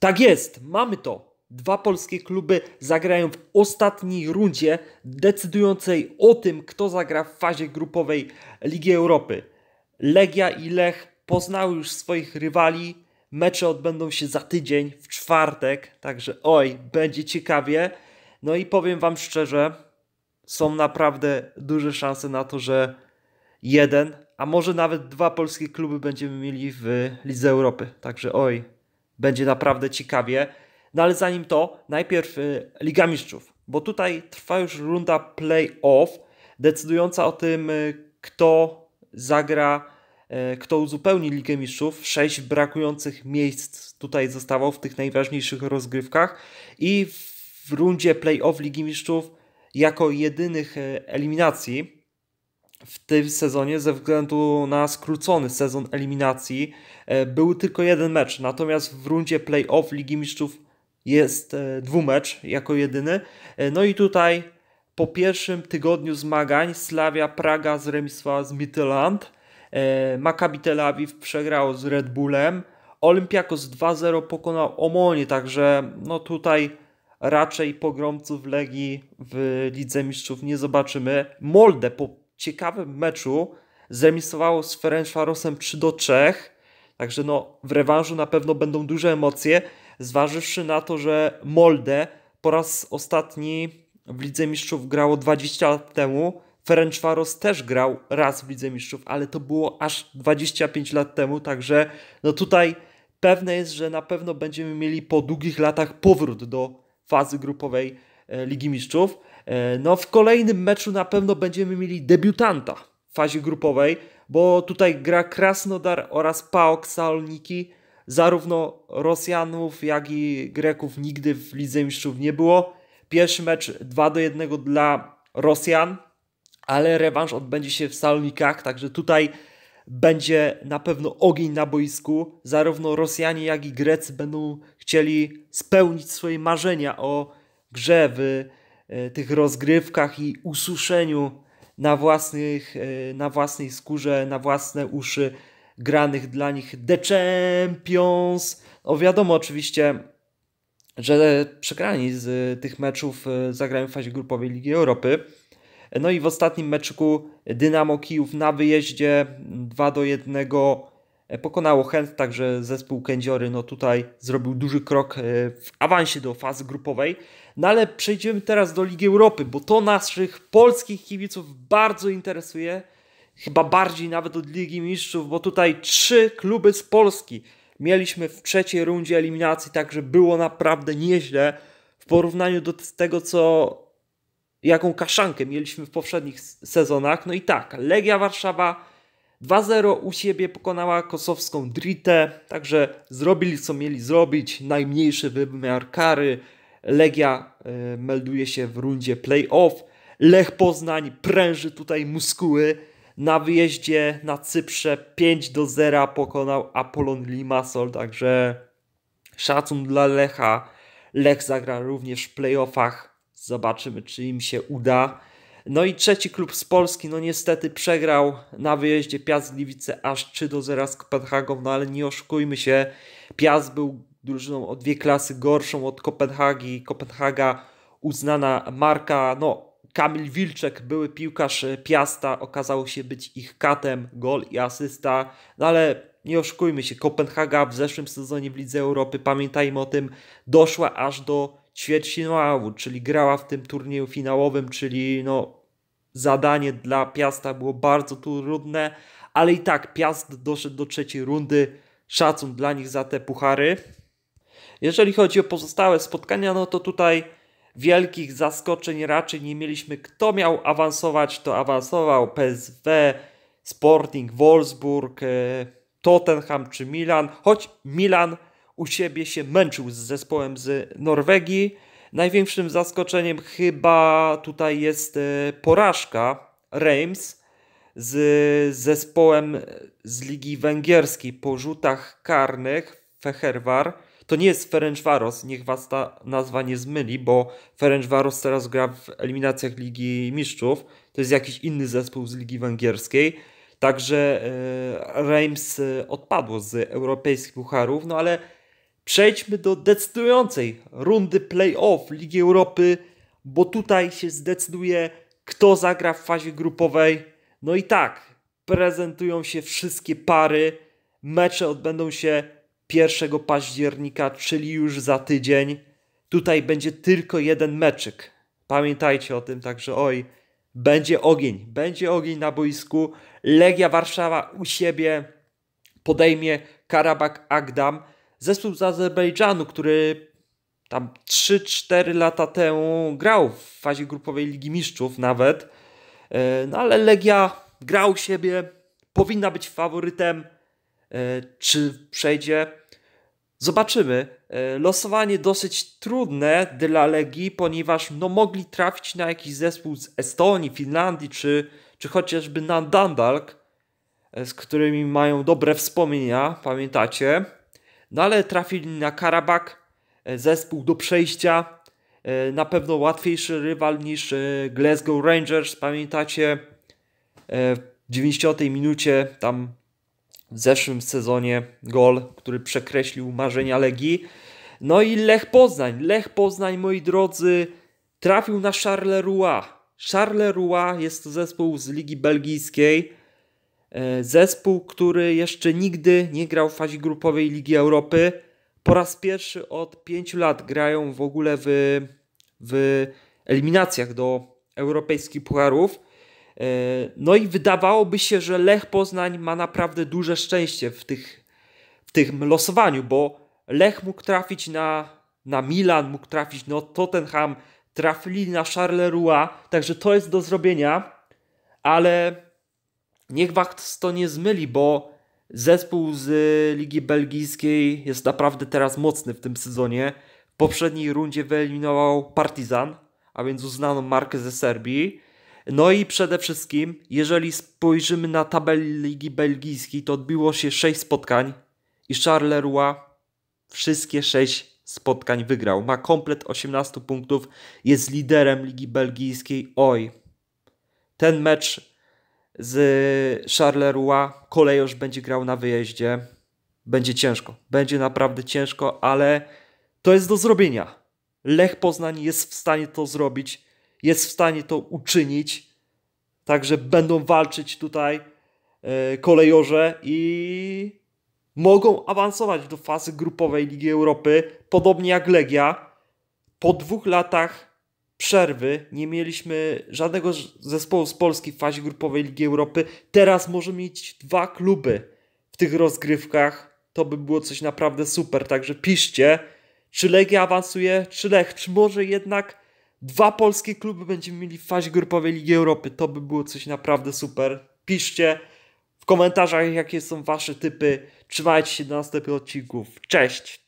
Tak jest, mamy to. Dwa polskie kluby zagrają w ostatniej rundzie decydującej o tym, kto zagra w fazie grupowej Ligi Europy. Legia i Lech poznały już swoich rywali. Mecze odbędą się za tydzień, w czwartek, także oj, będzie ciekawie. No i powiem Wam szczerze, są naprawdę duże szanse na to, że jeden, a może nawet dwa polskie kluby będziemy mieli w Lidze Europy. Także oj, będzie naprawdę ciekawie. No ale zanim to, najpierw y, Liga Mistrzów, bo tutaj trwa już runda play-off, decydująca o tym, y, kto zagra, y, kto uzupełni Ligę Mistrzów. Sześć brakujących miejsc tutaj zostało w tych najważniejszych rozgrywkach i w rundzie play-off Ligi Mistrzów jako jedynych eliminacji w tym sezonie ze względu na skrócony sezon eliminacji e, był tylko jeden mecz, natomiast w rundzie playoff Ligi Mistrzów jest e, dwumecz jako jedyny. E, no i tutaj po pierwszym tygodniu zmagań Slavia Praga zremisowała z Mitteland, Maccabi Tel Aviv przegrało z Red Bullem, Olympiakos 2-0 pokonał Omonię, także no tutaj raczej pogromców Legii w Lidze Mistrzów nie zobaczymy. Molde po ciekawym meczu zremisowało z Ferencvarosem 3 do 3. Także no, w rewanżu na pewno będą duże emocje, zważywszy na to, że Molde po raz ostatni w Lidze Mistrzów grało 20 lat temu. Ferencvaros też grał raz w Lidze Mistrzów, ale to było aż 25 lat temu, także no tutaj pewne jest, że na pewno będziemy mieli po długich latach powrót do fazy grupowej e, Ligi Mistrzów. E, no, w kolejnym meczu na pewno będziemy mieli debiutanta w fazie grupowej, bo tutaj gra Krasnodar oraz PAOK Saloniki. Zarówno Rosjanów, jak i Greków nigdy w Lidze Mistrzów nie było. Pierwszy mecz 2 do 1 dla Rosjan, ale rewanż odbędzie się w Salonikach, także tutaj będzie na pewno ogień na boisku. Zarówno Rosjanie, jak i Grecy będą chcieli spełnić swoje marzenia o grze w E, tych rozgrywkach i ususzeniu na, własnych, e, na własnej skórze, na własne uszy granych dla nich The Champions. No wiadomo oczywiście, że przegrani z e, tych meczów zagrają w fazie grupowej Ligi Europy. No i w ostatnim meczku Dynamo Kijów na wyjeździe 2 do 1 E, pokonało Health, także zespół Kędziory no tutaj zrobił duży krok e, w awansie do fazy grupowej. No ale przejdziemy teraz do Ligi Europy, bo to naszych polskich kibiców bardzo interesuje. Chyba bardziej nawet od Ligi Mistrzów, bo tutaj trzy kluby z Polski mieliśmy w trzeciej rundzie eliminacji, także było naprawdę nieźle w porównaniu do tego, co jaką kaszankę mieliśmy w poprzednich sezonach. No i tak, Legia Warszawa 2-0 u siebie pokonała kosowską Dritę, także zrobili co mieli zrobić, najmniejszy wymiar kary. Legia y, melduje się w rundzie playoff. Lech Poznań pręży tutaj muskuły. Na wyjeździe na Cyprze 5 do 0 pokonał Apollon Limassol, także szacun dla Lecha. Lech zagra również w playoffach. Zobaczymy, czy im się uda. No i trzeci klub z Polski, no niestety przegrał na wyjeździe Piast Gliwice aż 3 do 0 z Kopenhagą, no ale nie oszukujmy się, Piast był drużyną o dwie klasy gorszą od Kopenhagi. Kopenhaga uznana marka, no Kamil Wilczek, były piłkarz Piasta, okazał się być ich katem, gol i asysta, no ale nie oszukujmy się, Kopenhaga w zeszłym sezonie w Lidze Europy, pamiętajmy o tym, doszła aż do ćwierćfinału, czyli grała w tym turnieju finałowym, czyli no zadanie dla Piasta było bardzo trudne, ale i tak Piast doszedł do trzeciej rundy. Szacun dla nich za te puchary. Jeżeli chodzi o pozostałe spotkania, no to tutaj wielkich zaskoczeń raczej nie mieliśmy. Kto miał awansować, to awansował PSW, Sporting, Wolfsburg, e, Tottenham czy Milan, choć Milan u siebie się męczył z zespołem z Norwegii. Największym zaskoczeniem chyba tutaj jest e, porażka Reims z zespołem z Ligi Węgierskiej po rzutach karnych Fehervar. To nie jest Ferencvaros, niech was ta nazwa nie zmyli, bo Ferencvaros teraz gra w eliminacjach Ligi Mistrzów. To jest jakiś inny zespół z Ligi Węgierskiej. Także e, Reims e, odpadło z europejskich pucharów, no ale Przejdźmy do decydującej rundy playoff Ligi Europy, bo tutaj się zdecyduje, kto zagra w fazie grupowej. No i tak, prezentują się wszystkie pary. Mecze odbędą się 1 października, czyli już za tydzień. Tutaj będzie tylko jeden meczyk. Pamiętajcie o tym, także oj, będzie ogień, będzie ogień na boisku. Legia Warszawa u siebie podejmie Karabak Agdam zespół z Azerbejdżanu, który tam 3-4 lata temu grał w fazie grupowej Ligi Mistrzów nawet. E, no ale Legia grał siebie, powinna być faworytem. E, czy przejdzie? Zobaczymy. E, losowanie dosyć trudne dla Legii, ponieważ no, mogli trafić na jakiś zespół z Estonii, Finlandii czy, czy chociażby na Dandalk, z którymi mają dobre wspomnienia, pamiętacie. No ale trafili na Karabak, e, zespół do przejścia, e, na pewno łatwiejszy rywal niż e, Glasgow Rangers. Pamiętacie, w 90 minucie tam w zeszłym sezonie gol, który przekreślił marzenia Legii. No i Lech Poznań. Lech Poznań, moi drodzy, trafił na Charleroi. Charleroi jest to zespół z Ligi Belgijskiej E, zespół, który jeszcze nigdy nie grał w fazie grupowej Ligi Europy. Po raz pierwszy od pięciu lat grają w ogóle w, w eliminacjach do europejskich pucharów. E, no i wydawałoby się, że Lech Poznań ma naprawdę duże szczęście w, tych, w tym losowaniu, bo Lech mógł trafić na, na Milan, mógł trafić na Tottenham, trafili na Charleroi, także to jest do zrobienia, ale niech was to nie zmyli, bo zespół z Ligi Belgijskiej jest naprawdę teraz mocny w tym sezonie. W poprzedniej rundzie wyeliminował Partizan, a więc uznaną markę ze Serbii. No i przede wszystkim, jeżeli spojrzymy na tabelę Ligi Belgijskiej, to odbiło się 6 spotkań i Charleroi wszystkie 6 spotkań wygrał. Ma komplet 18 punktów, jest liderem Ligi Belgijskiej. Oj, ten mecz z Charleroi. Kolej już będzie grał na wyjeździe. Będzie ciężko. Będzie naprawdę ciężko, ale to jest do zrobienia. Lech Poznań jest w stanie to zrobić. Jest w stanie to uczynić. Także będą walczyć tutaj e, kolejorze i mogą awansować do fazy grupowej Ligi Europy, podobnie jak Legia. Po dwóch latach przerwy nie mieliśmy żadnego zespołu z Polski w fazie grupowej Ligi Europy. Teraz możemy mieć dwa kluby w tych rozgrywkach. To by było coś naprawdę super. Także piszcie, czy Legia awansuje, czy Lech, czy może jednak dwa polskie kluby będziemy mieli w fazie grupowej Ligi Europy. To by było coś naprawdę super. Piszcie w komentarzach, jakie są wasze typy. Trzymajcie się do następnych odcinków. Cześć!